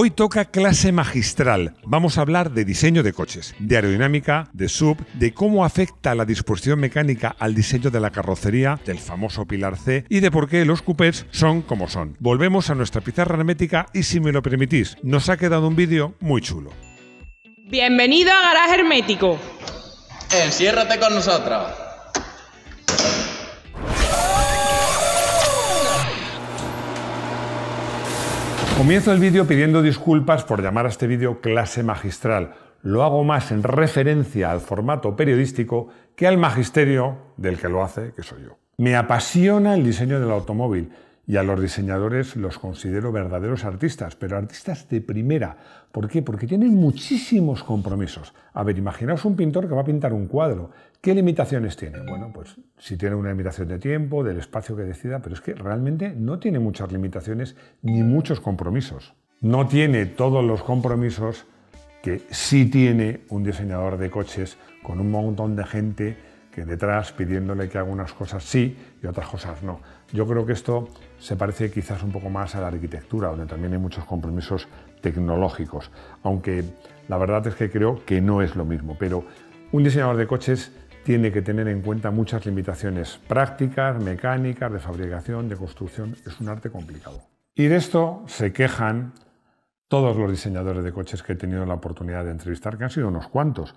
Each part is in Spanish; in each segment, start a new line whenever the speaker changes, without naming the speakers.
Hoy toca clase magistral. Vamos a hablar de diseño de coches, de aerodinámica, de sub, de cómo afecta la disposición mecánica al diseño de la carrocería, del famoso pilar C y de por qué los coupés son como son. Volvemos a nuestra pizarra hermética y si me lo permitís, nos ha quedado un vídeo muy chulo. Bienvenido a Garaje Hermético. Enciérrate con nosotros. Comienzo el vídeo pidiendo disculpas por llamar a este vídeo clase magistral. Lo hago más en referencia al formato periodístico que al magisterio del que lo hace, que soy yo. Me apasiona el diseño del automóvil y a los diseñadores los considero verdaderos artistas, pero artistas de primera. ¿Por qué? Porque tienen muchísimos compromisos. A ver, imaginaos un pintor que va a pintar un cuadro ¿Qué limitaciones tiene? Bueno, pues si tiene una limitación de tiempo, del espacio que decida, pero es que realmente no tiene muchas limitaciones ni muchos compromisos. No tiene todos los compromisos que sí tiene un diseñador de coches con un montón de gente que detrás pidiéndole que haga unas cosas sí y otras cosas no. Yo creo que esto se parece quizás un poco más a la arquitectura, donde también hay muchos compromisos tecnológicos, aunque la verdad es que creo que no es lo mismo, pero un diseñador de coches tiene que tener en cuenta muchas limitaciones prácticas, mecánicas, de fabricación, de construcción. Es un arte complicado. Y de esto se quejan todos los diseñadores de coches que he tenido la oportunidad de entrevistar, que han sido unos cuantos,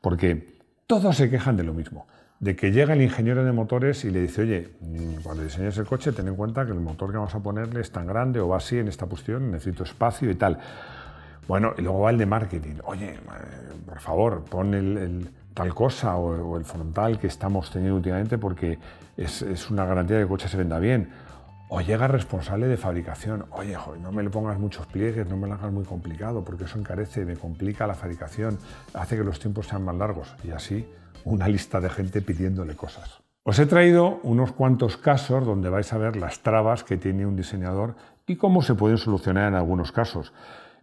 porque todos se quejan de lo mismo, de que llega el ingeniero de motores y le dice, oye, mm, cuando diseñes el coche, ten en cuenta que el motor que vamos a ponerle es tan grande o va así en esta posición, necesito espacio y tal. Bueno, y luego va el de marketing, oye, eh, por favor, pon el, el tal cosa o, el frontal que estamos teniendo últimamente porque es, una garantía de que el coche se venda bien. O llega responsable de fabricación. Oye, no me le pongas muchos pliegues, no me lo hagas muy complicado porque eso encarece, me complica la fabricación, hace que los tiempos sean más largos. Y así una lista de gente pidiéndole cosas. Os he traído unos cuantos casos donde vais a ver las trabas que tiene un diseñador y cómo se pueden solucionar en algunos casos.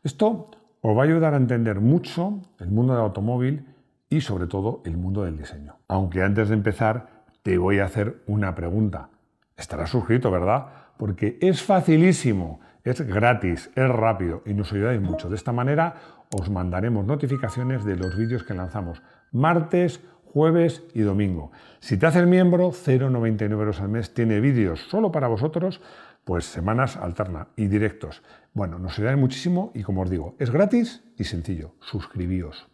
Esto os va a ayudar a entender mucho el mundo del automóvil y sobre todo el mundo del diseño. Aunque antes de empezar te voy a hacer una pregunta. Estarás suscrito, ¿verdad? Porque es facilísimo, es gratis, es rápido y nos ayudáis mucho. De esta manera os mandaremos notificaciones de los vídeos que lanzamos martes, jueves y domingo. Si te haces miembro, 0,99 euros al mes, tiene vídeos solo para vosotros, pues semanas alterna y directos. Bueno, nos ayudáis muchísimo y como os digo, es gratis y sencillo. Suscribíos.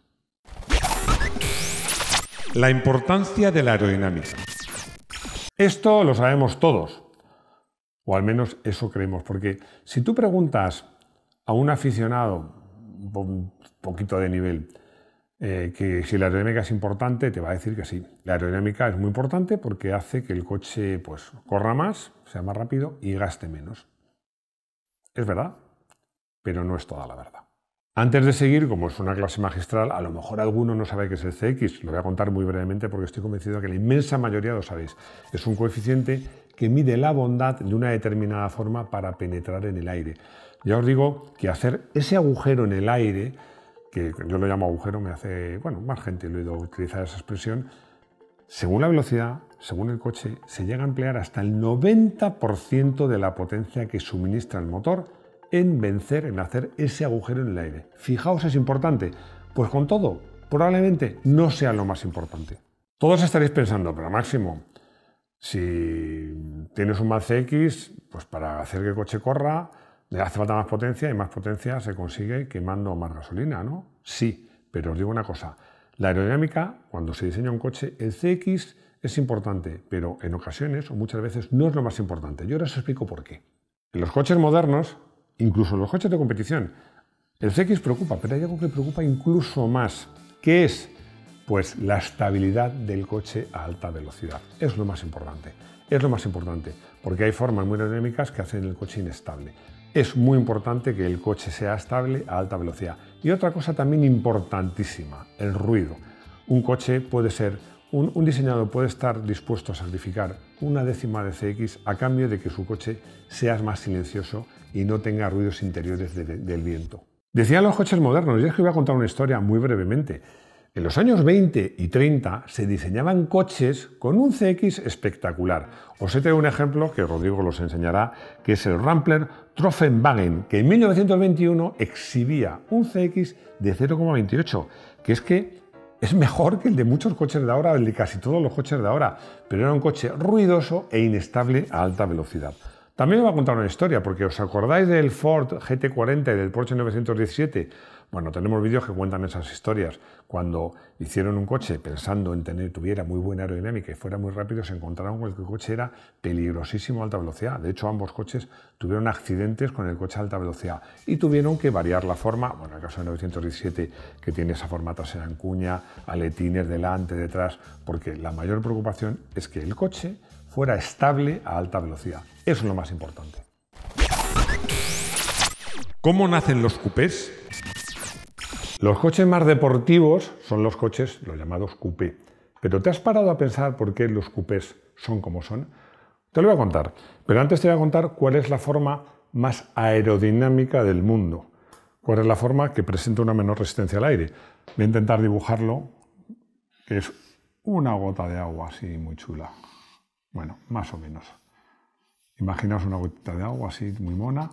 La importancia de la aerodinámica. Esto lo sabemos todos, o al menos eso creemos, porque si tú preguntas a un aficionado, un poquito de nivel, eh, que si la aerodinámica es importante, te va a decir que sí. La aerodinámica es muy importante porque hace que el coche pues, corra más, sea más rápido y gaste menos. Es verdad, pero no es toda la verdad. Antes de seguir, como es una clase magistral, a lo mejor alguno no sabe qué es el CX, lo voy a contar muy brevemente porque estoy convencido de que la inmensa mayoría lo sabéis. Es un coeficiente que mide la bondad de una determinada forma para penetrar en el aire. Ya os digo que hacer ese agujero en el aire, que yo lo llamo agujero, me hace, bueno, más gente lo he oído utilizar esa expresión, según la velocidad, según el coche, se llega a emplear hasta el 90% de la potencia que suministra el motor en vencer, en hacer ese agujero en el aire. Fijaos, es importante. Pues con todo, probablemente no sea lo más importante. Todos estaréis pensando, pero máximo, si tienes un cx, pues para hacer que el coche corra, le hace falta más potencia y más potencia se consigue quemando más gasolina, ¿no? Sí, pero os digo una cosa, la aerodinámica, cuando se diseña un coche, el CX es importante, pero en ocasiones o muchas veces no es lo más importante. Yo ahora os explico por qué. En los coches modernos, incluso los coches de competición. El CX preocupa, pero hay algo que preocupa incluso más, que es pues la estabilidad del coche a alta velocidad. Es lo más importante. Es lo más importante, porque hay formas muy dinámicas que hacen el coche inestable. Es muy importante que el coche sea estable a alta velocidad. Y otra cosa también importantísima, el ruido. Un coche puede ser un, diseñador puede estar dispuesto a sacrificar una décima de CX a cambio de que su coche sea más silencioso y no tenga ruidos interiores del viento. Decían los coches modernos, y es que voy a contar una historia muy brevemente. En los años 20 y 30 se diseñaban coches con un CX espectacular. Os he traído un ejemplo que Rodrigo los enseñará, que es el Rampler Troffenwagen, que en 1921 exhibía un CX de 0,28, que es que es mejor que el de muchos coches de ahora, el de casi todos los coches de ahora, pero era un coche ruidoso e inestable a alta velocidad. También os voy a contar una historia, porque os acordáis del Ford GT40 y del Porsche 917 bueno, tenemos vídeos que cuentan esas historias. Cuando hicieron un coche pensando en tener, tuviera muy buena aerodinámica y fuera muy rápido, se encontraron con que el coche era peligrosísimo a alta velocidad. De hecho, ambos coches tuvieron accidentes con el coche a alta velocidad y tuvieron que variar la forma. Bueno, en el caso del 917, que tiene esa forma trasera en cuña, aletines delante, detrás, porque la mayor preocupación es que el coche fuera estable a alta velocidad. Eso es lo más importante. ¿Cómo nacen los cupés? Los coches más deportivos son los coches, los llamados coupé. Pero ¿te has parado a pensar por qué los coupés son como son? Te lo voy a contar. Pero antes te voy a contar cuál es la forma más aerodinámica del mundo. ¿Cuál es la forma que presenta una menor resistencia al aire? Voy a intentar dibujarlo, es una gota de agua así muy chula. Bueno, más o menos. Imaginaos una gotita de agua así muy mona.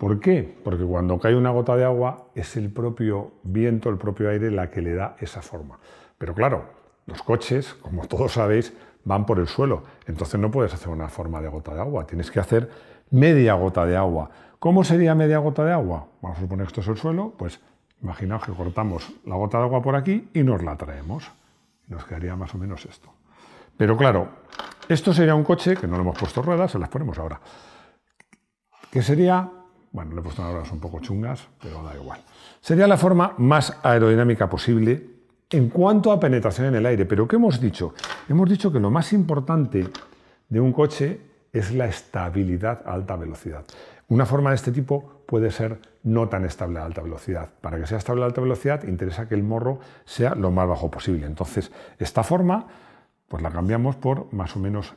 ¿Por qué? Porque cuando cae una gota de agua es el propio viento, el propio aire la que le da esa forma. Pero claro, los coches, como todos sabéis, van por el suelo. Entonces no puedes hacer una forma de gota de agua, tienes que hacer media gota de agua. ¿Cómo sería media gota de agua? Vamos a suponer que esto es el suelo, pues imaginaos que cortamos la gota de agua por aquí y nos la traemos. Nos quedaría más o menos esto. Pero claro, esto sería un coche, que no le hemos puesto ruedas, se las ponemos ahora, que sería bueno, le he puesto unas un poco chungas, pero da igual. Sería la forma más aerodinámica posible en cuanto a penetración en el aire. Pero ¿qué hemos dicho? Hemos dicho que lo más importante de un coche es la estabilidad a alta velocidad. Una forma de este tipo puede ser no tan estable a alta velocidad. Para que sea estable a alta velocidad interesa que el morro sea lo más bajo posible. Entonces, esta forma pues la cambiamos por más o menos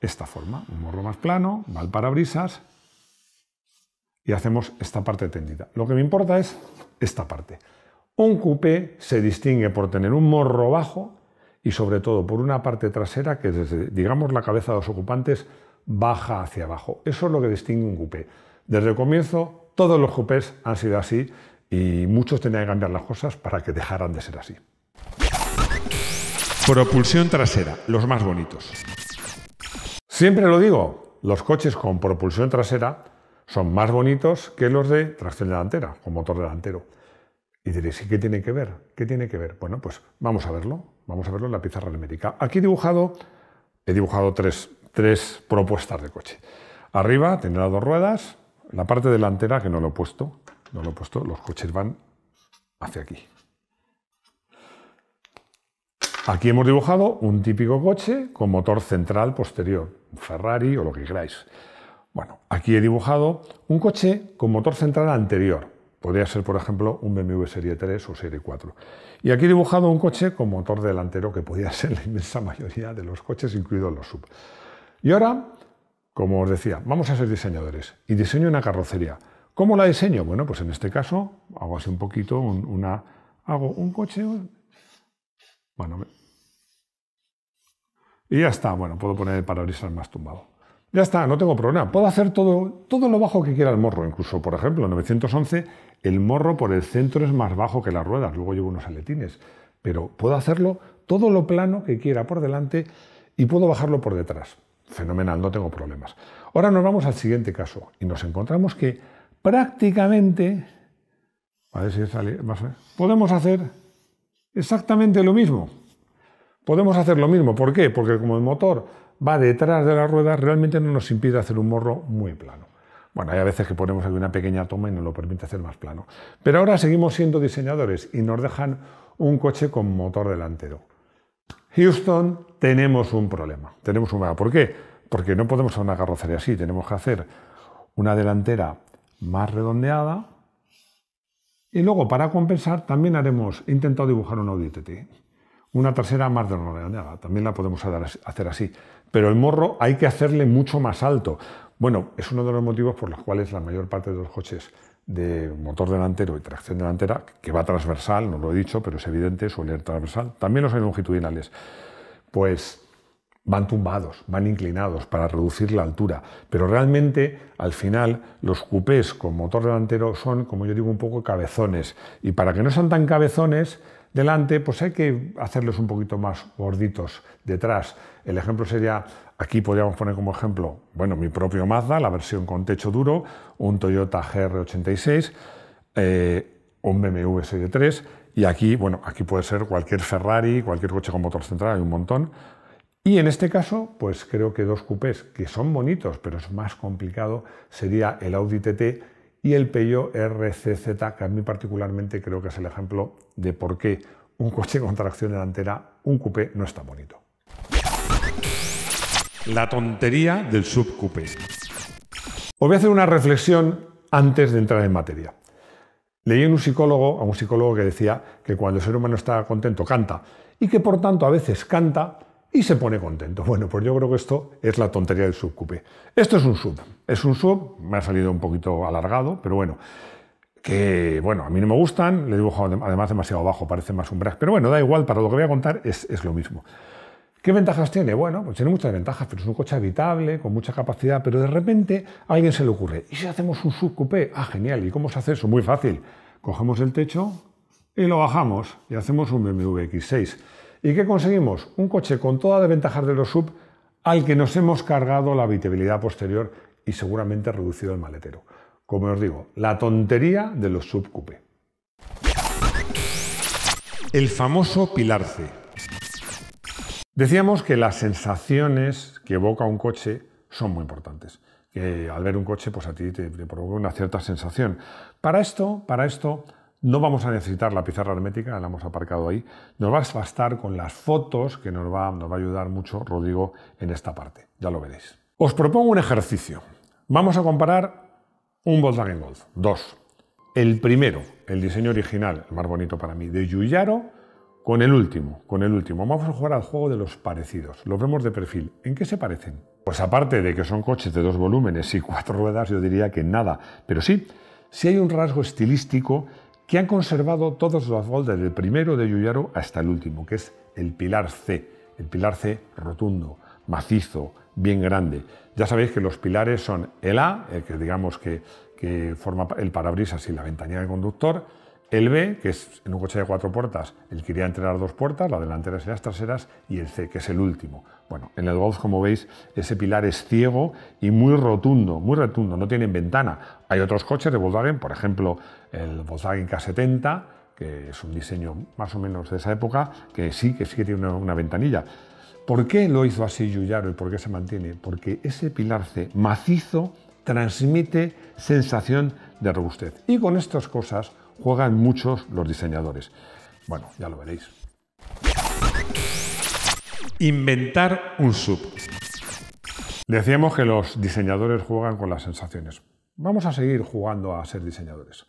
esta forma. Un morro más plano, mal parabrisas y hacemos esta parte tendida. Lo que me importa es esta parte. Un coupé se distingue por tener un morro bajo y sobre todo por una parte trasera que desde, digamos, la cabeza de los ocupantes baja hacia abajo. Eso es lo que distingue un coupé. Desde el comienzo, todos los coupés han sido así y muchos tenían que cambiar las cosas para que dejaran de ser así. Propulsión trasera, los más bonitos. Siempre lo digo, los coches con propulsión trasera son más bonitos que los de tracción delantera con motor delantero. Y diréis, ¿y qué tiene que ver? ¿Qué tiene que ver? Bueno, pues vamos a verlo. Vamos a verlo en la pizarra numérica. Aquí he dibujado, he dibujado tres, tres propuestas de coche. Arriba tendrá dos ruedas. La parte delantera, que no lo he puesto, no lo he puesto, los coches van hacia aquí. Aquí hemos dibujado un típico coche con motor central posterior, Ferrari o lo que queráis. Aquí he dibujado un coche con motor central anterior. Podría ser, por ejemplo, un BMW Serie 3 o Serie 4. Y aquí he dibujado un coche con motor delantero, que podría ser la inmensa mayoría de los coches, incluidos los sub. Y ahora, como os decía, vamos a ser diseñadores. Y diseño una carrocería. ¿Cómo la diseño? Bueno, pues en este caso hago así un poquito, una, hago un coche. Bueno, y ya está. Bueno, puedo poner el parabrisas más tumbado. Ya está, no tengo problema. Puedo hacer todo, todo lo bajo que quiera el morro. Incluso, por ejemplo, en 911, el morro por el centro es más bajo que las ruedas. Luego llevo unos aletines. Pero puedo hacerlo todo lo plano que quiera por delante y puedo bajarlo por detrás. Fenomenal, no tengo problemas. Ahora nos vamos al siguiente caso y nos encontramos que prácticamente, a ver si sale, más podemos hacer exactamente lo mismo. Podemos hacer lo mismo. ¿Por qué? Porque como el motor va detrás de la rueda, realmente no nos impide hacer un morro muy plano. Bueno, hay a veces que ponemos alguna una pequeña toma y nos lo permite hacer más plano. Pero ahora seguimos siendo diseñadores y nos dejan un coche con motor delantero. Houston, tenemos un problema. Tenemos un problema. ¿Por qué? Porque no podemos hacer una carrocería así. Tenemos que hacer una delantera más redondeada. Y luego, para compensar, también haremos, he intentado dibujar un Audi TT. Una trasera más de redondeada, también la podemos hacer así. Pero el morro hay que hacerle mucho más alto. Bueno, es uno de los motivos por los cuales la mayor parte de los coches de motor delantero y tracción delantera, que va transversal, no lo he dicho, pero es evidente, suele ir transversal, también los hay longitudinales, pues van tumbados, van inclinados para reducir la altura. Pero realmente, al final, los cupés con motor delantero son, como yo digo, un poco cabezones. Y para que no sean tan cabezones, delante, pues hay que hacerlos un poquito más gorditos detrás. El ejemplo sería, aquí podríamos poner como ejemplo, bueno, mi propio Mazda, la versión con techo duro, un Toyota GR86, eh, un BMW Serie 3, y aquí, bueno, aquí puede ser cualquier Ferrari, cualquier coche con motor central, hay un montón. Y en este caso, pues creo que dos cupés que son bonitos, pero es más complicado, sería el Audi TT y el Peugeot RCZ, que a mí particularmente creo que es el ejemplo de por qué un coche con tracción delantera, un coupé, no está bonito. La tontería del subcoupé. Os voy a hacer una reflexión antes de entrar en materia. Leí en un psicólogo, a un psicólogo que decía que cuando el ser humano está contento canta y que por tanto a veces canta y se pone contento. Bueno, pues yo creo que esto es la tontería del subcoupé. Esto es un sub, es un sub, me ha salido un poquito alargado, pero bueno, que bueno, a mí no me gustan, le dibujo además demasiado bajo, parece más un pero bueno, da igual, para lo que voy a contar es, es lo mismo. ¿Qué ventajas tiene? Bueno, pues tiene muchas ventajas, pero es un coche habitable, con mucha capacidad, pero de repente a alguien se le ocurre, ¿y si hacemos un subcoupé? Ah, genial, ¿y cómo se hace eso? Muy fácil, cogemos el techo y lo bajamos y hacemos un BMW X6. ¿Y qué conseguimos? Un coche con todas las ventajas de los sub al que nos hemos cargado la habitabilidad posterior y seguramente reducido el maletero. Como os digo, la tontería de los sub coupé. El famoso pilar C. Decíamos que las sensaciones que evoca un coche son muy importantes. Que al ver un coche, pues a ti te, te provoca una cierta sensación. Para esto, para esto, no vamos a necesitar la pizarra hermética, la hemos aparcado ahí. Nos va a bastar con las fotos que nos va, nos va a ayudar mucho Rodrigo en esta parte. Ya lo veréis. Os propongo un ejercicio. Vamos a comparar un Volkswagen Golf. Dos. El primero, el diseño original, el más bonito para mí, de Yuyaro, con el último, con el último. Vamos a jugar al juego de los parecidos. Los vemos de perfil. ¿En qué se parecen? Pues aparte de que son coches de dos volúmenes y cuatro ruedas, yo diría que nada. Pero sí, si hay un rasgo estilístico que han conservado todos los desde del primero de Yuyaro hasta el último, que es el pilar C, el pilar C rotundo, macizo, bien grande. Ya sabéis que los pilares son el A, el que digamos que, que forma el parabrisas y la ventanilla del conductor, el B, que es en un coche de cuatro puertas, el quería iría dos puertas, la delantera y las traseras, y el C, que es el último. Bueno, en el Golf, como veis, ese pilar es ciego y muy rotundo, muy rotundo, no tienen ventana. Hay otros coches de Volkswagen, por ejemplo, el Volkswagen K70, que es un diseño más o menos de esa época, que sí, que sí que tiene una, una ventanilla. ¿Por qué lo hizo así Yuyaro y por qué se mantiene? Porque ese pilar C macizo transmite sensación de robustez. Y con estas cosas, juegan muchos los diseñadores. Bueno, ya lo veréis. Inventar un sub. Decíamos que los diseñadores juegan con las sensaciones. Vamos a seguir jugando a ser diseñadores.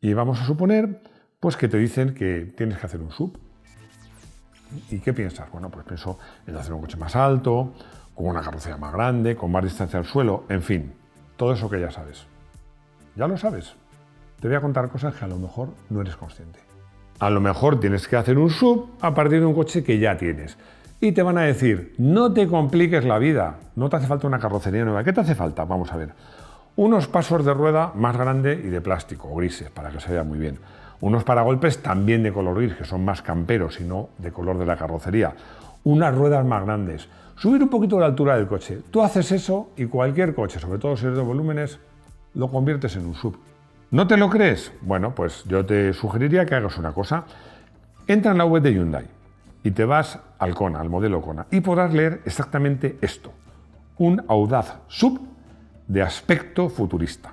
Y vamos a suponer pues que te dicen que tienes que hacer un sub. ¿Y qué piensas? Bueno, pues pienso en hacer un coche más alto, con una capacidad más grande, con más distancia al suelo, en fin, todo eso que ya sabes. Ya lo sabes, te voy a contar cosas que a lo mejor no eres consciente. A lo mejor tienes que hacer un sub a partir de un coche que ya tienes. Y te van a decir, no te compliques la vida, no te hace falta una carrocería nueva. ¿Qué te hace falta? Vamos a ver. Unos pasos de rueda más grande y de plástico, grises, para que se vea muy bien. Unos paragolpes también de color gris, que son más camperos y no de color de la carrocería. Unas ruedas más grandes. Subir un poquito la altura del coche. Tú haces eso y cualquier coche, sobre todo si eres de volúmenes, lo conviertes en un sub. ¿No te lo crees? Bueno, pues yo te sugeriría que hagas una cosa. Entra en la web de Hyundai y te vas al Kona, al modelo Kona, y podrás leer exactamente esto. Un audaz sub de aspecto futurista.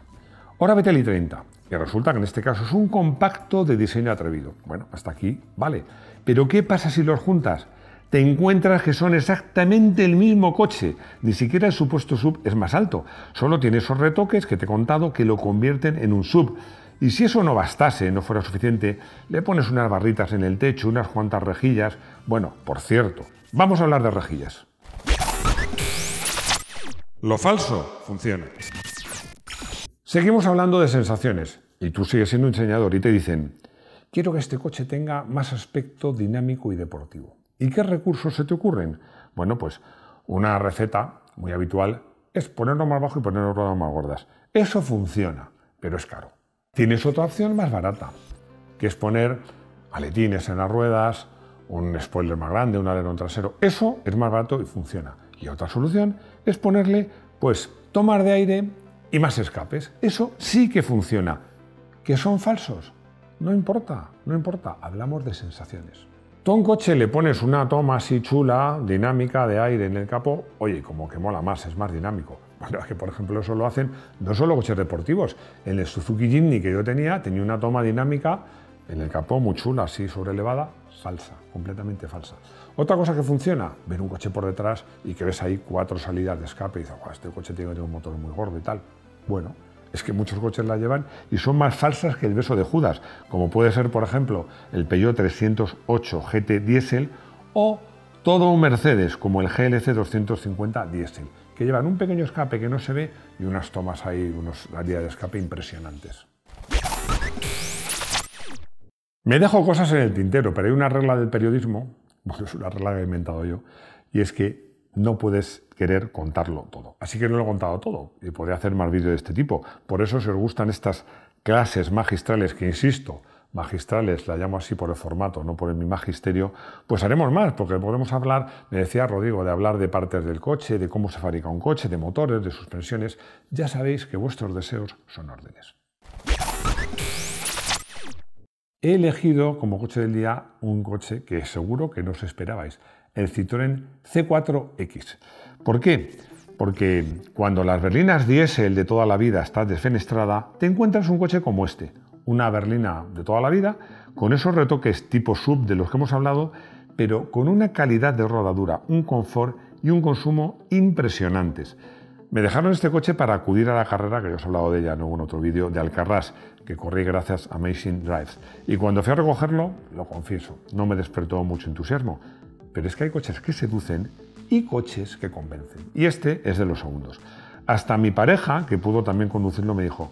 Ahora vete al i30, que resulta que en este caso es un compacto de diseño atrevido. Bueno, hasta aquí, vale. Pero ¿qué pasa si los juntas? te encuentras que son exactamente el mismo coche. Ni siquiera el supuesto sub es más alto. Solo tiene esos retoques que te he contado que lo convierten en un sub. Y si eso no bastase, no fuera suficiente, le pones unas barritas en el techo, unas cuantas rejillas. Bueno, por cierto, vamos a hablar de rejillas. Lo falso funciona. Seguimos hablando de sensaciones. Y tú sigues siendo enseñador y te dicen, quiero que este coche tenga más aspecto dinámico y deportivo. ¿Y qué recursos se te ocurren? Bueno, pues una receta muy habitual es ponerlo más bajo y poner más gordas. Eso funciona, pero es caro. Tienes otra opción más barata, que es poner aletines en las ruedas, un spoiler más grande, un alerón trasero. Eso es más barato y funciona. Y otra solución es ponerle, pues, tomar de aire y más escapes. Eso sí que funciona. ¿Que son falsos? No importa, no importa. Hablamos de sensaciones. Tú a un coche le pones una toma así chula, dinámica, de aire en el capó, oye, como que mola más, es más dinámico. que por ejemplo eso lo hacen no solo coches deportivos. En el Suzuki Jimny que yo tenía, tenía una toma dinámica en el capó muy chula, así sobrelevada, falsa, completamente falsa. Otra cosa que funciona, ver un coche por detrás y que ves ahí cuatro salidas de escape y dices, este coche tiene que un motor muy gordo y tal. Bueno, es que muchos coches la llevan y son más falsas que el beso de Judas, como puede ser, por ejemplo, el Peugeot 308 GT diésel o todo un Mercedes como el GLC 250 Diesel, que llevan un pequeño escape que no se ve y unas tomas ahí, unos áreas de escape impresionantes. Me dejo cosas en el tintero, pero hay una regla del periodismo, bueno, es una regla que he inventado yo, y es que no puedes querer contarlo todo. Así que no lo he contado todo y podría hacer más vídeos de este tipo. Por eso, si os gustan estas clases magistrales, que insisto, magistrales, la llamo así por el formato, no por mi magisterio, pues haremos más, porque podemos hablar, me decía Rodrigo, de hablar de partes del coche, de cómo se fabrica un coche, de motores, de suspensiones. Ya sabéis que vuestros deseos son órdenes. He elegido como coche del día un coche que seguro que no os esperabais el Citroën C4X. ¿Por qué? Porque cuando las berlinas diésel de toda la vida está desfenestrada, te encuentras un coche como este, una berlina de toda la vida, con esos retoques tipo sub de los que hemos hablado, pero con una calidad de rodadura, un confort y un consumo impresionantes. Me dejaron este coche para acudir a la carrera, que ya os he hablado de ella en otro vídeo, de Alcarrás, que corrí gracias a Amazing Drives. Y cuando fui a recogerlo, lo confieso, no me despertó mucho entusiasmo, pero es que hay coches que seducen y coches que convencen. Y este es de los segundos. Hasta mi pareja, que pudo también conducirlo, me dijo,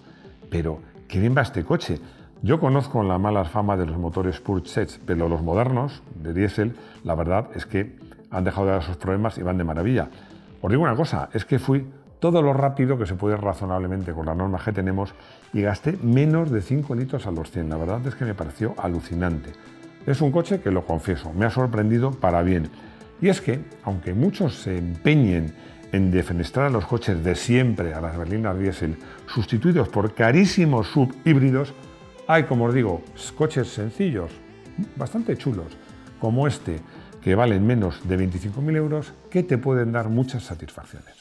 pero qué bien va este coche. Yo conozco la mala fama de los motores pur pero los modernos de diésel, la verdad es que han dejado de dar sus problemas y van de maravilla. Os digo una cosa, es que fui todo lo rápido que se puede razonablemente con las normas que tenemos y gasté menos de 5 litros a los 100. La verdad es que me pareció alucinante. Es un coche que, lo confieso, me ha sorprendido para bien. Y es que, aunque muchos se empeñen en defenestrar a los coches de siempre, a las berlinas diésel, sustituidos por carísimos subhíbridos, hay, como os digo, coches sencillos, bastante chulos, como este, que valen menos de 25.000 euros, que te pueden dar muchas satisfacciones.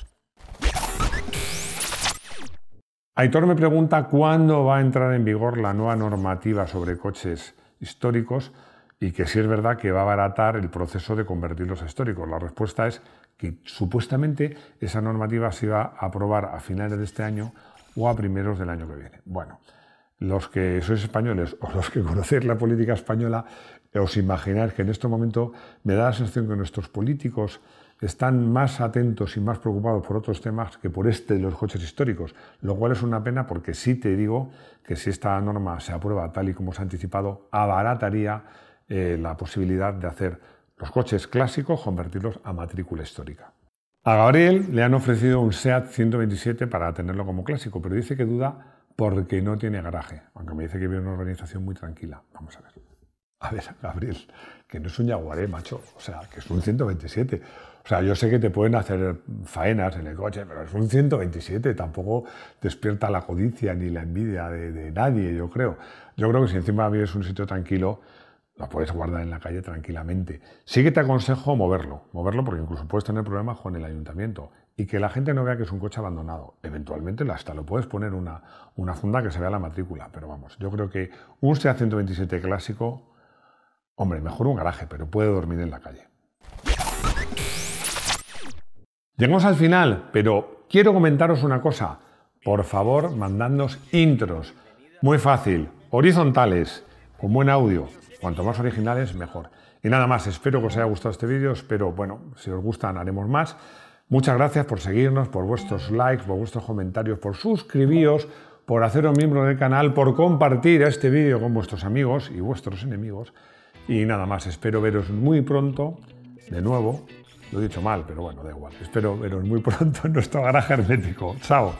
Aitor me pregunta cuándo va a entrar en vigor la nueva normativa sobre coches históricos y que sí es verdad que va a abaratar el proceso de convertirlos a históricos. La respuesta es que supuestamente esa normativa se va a aprobar a finales de este año o a primeros del año que viene. Bueno, los que sois españoles o los que conocéis la política española, os imagináis que en este momento me da la sensación que nuestros políticos están más atentos y más preocupados por otros temas que por este de los coches históricos, lo cual es una pena porque sí te digo que si esta norma se aprueba tal y como se ha anticipado, abarataría eh, la posibilidad de hacer los coches clásicos, convertirlos a matrícula histórica. A Gabriel le han ofrecido un SEAT 127 para tenerlo como clásico, pero dice que duda porque no tiene garaje, aunque me dice que viene una organización muy tranquila. Vamos a ver. A ver, Gabriel, que no es un Jaguaré, macho, o sea, que es un 127. O sea, yo sé que te pueden hacer faenas en el coche, pero es un 127, tampoco despierta la codicia ni la envidia de, de nadie, yo creo. Yo creo que si encima vives un sitio tranquilo, la puedes guardar en la calle tranquilamente. Sí que te aconsejo moverlo, moverlo porque incluso puedes tener problemas con el ayuntamiento y que la gente no vea que es un coche abandonado. Eventualmente hasta lo puedes poner una, una funda que se vea la matrícula, pero vamos, yo creo que un SEA 127 clásico, hombre, mejor un garaje, pero puede dormir en la calle. Llegamos al final, pero quiero comentaros una cosa. Por favor, mandadnos intros. Muy fácil, horizontales, con buen audio, Cuanto más originales, mejor. Y nada más, espero que os haya gustado este vídeo, espero, bueno, si os gustan, haremos más. Muchas gracias por seguirnos, por vuestros likes, por vuestros comentarios, por suscribiros, por haceros miembro del canal, por compartir este vídeo con vuestros amigos y vuestros enemigos. Y nada más, espero veros muy pronto, de nuevo, lo he dicho mal, pero bueno, da igual. Espero veros muy pronto en nuestro garaje hermético. Chao.